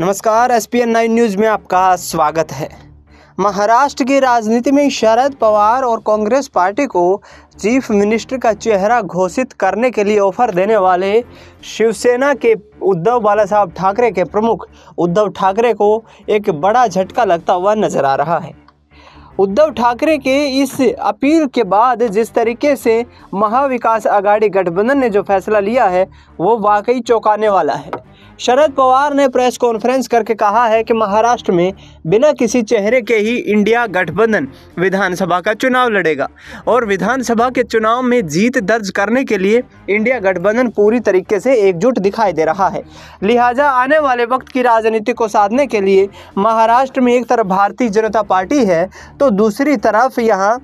नमस्कार S P N nine news में आपका स्वागत है महाराष्ट्र की राजनीति में शरद पवार और कांग्रेस पार्टी को चीफ मिनिस्टर का चेहरा घोषित करने के लिए ऑफर देने वाले शिवसेना के उद्धव बाला साहब ठाकरे के प्रमुख उद्धव ठाकरे को एक बड़ा झटका लगता हुआ नजर आ रहा है उद्धव ठाकरे के इस अपील के बाद जिस तरीके से महाविकास आघाड़ी गठबंधन ने जो फैसला लिया है वो वाकई चौंकाने वाला है शरद पवार ने प्रेस कॉन्फ्रेंस करके कहा है कि महाराष्ट्र में बिना किसी चेहरे के ही इंडिया गठबंधन विधानसभा का चुनाव लड़ेगा और विधानसभा के चुनाव में जीत दर्ज करने के लिए इंडिया गठबंधन पूरी तरीके से एकजुट दिखाई दे रहा है लिहाजा आने वाले वक्त की राजनीति को साधने के लिए महाराष्ट्र में एक तरफ भारतीय जनता पार्टी है तो दूसरी तरफ यहाँ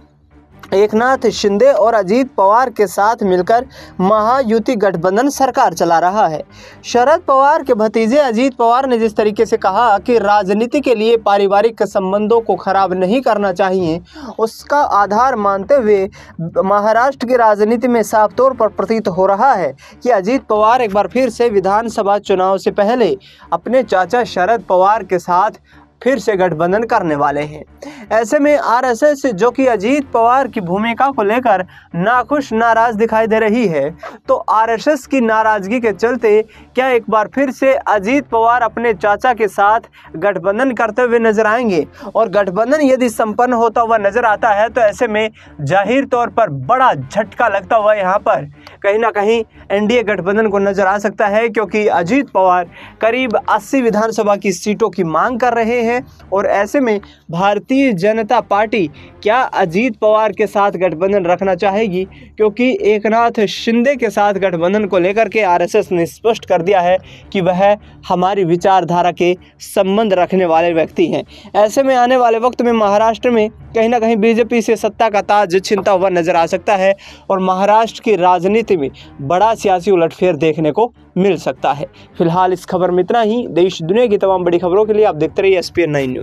एकनाथ शिंदे और अजीत पवार के साथ मिलकर महायुति गठबंधन सरकार चला रहा है शरद पवार के भतीजे अजीत पवार ने जिस तरीके से कहा कि राजनीति के लिए पारिवारिक संबंधों को खराब नहीं करना चाहिए उसका आधार मानते हुए महाराष्ट्र की राजनीति में साफ तौर पर प्रतीत हो रहा है कि अजीत पवार एक बार फिर से विधानसभा चुनाव से पहले अपने चाचा शरद पवार के साथ फिर से गठबंधन करने वाले हैं ऐसे में आरएसएस जो कि अजीत पवार की भूमिका को लेकर नाखुश नाराज दिखाई दे रही है तो आरएसएस की नाराजगी के चलते क्या एक बार फिर से अजीत पवार अपने चाचा के साथ गठबंधन करते हुए नजर आएंगे और गठबंधन यदि संपन्न होता हुआ नजर आता है तो ऐसे में जाहिर तौर पर बड़ा झटका लगता हुआ यहाँ पर कहीं ना कहीं एनडीए गठबंधन को नजर आ सकता है क्योंकि अजीत पवार करीब 80 विधानसभा की सीटों की मांग कर रहे हैं हैं और ऐसे में भारतीय जनता पार्टी क्या अजीत पवार के साथ गठबंधन रखना चाहेगी क्योंकि एकनाथ शिंदे के साथ गठबंधन को लेकर के आरएसएस ने स्पष्ट कर दिया है कि वह हमारी विचारधारा के संबंध रखने वाले व्यक्ति हैं ऐसे में आने वाले वक्त में महाराष्ट्र में कहीं ना कहीं बीजेपी से सत्ता का ताज छिनता हुआ नजर आ सकता है और महाराष्ट्र की राजनीति में बड़ा सियासी उलटफेर देखने को मिल सकता है फिलहाल इस खबर में इतना ही देश दुनिया की तमाम बड़ी खबरों के लिए आप देखते रहिए एस पी न्यूज़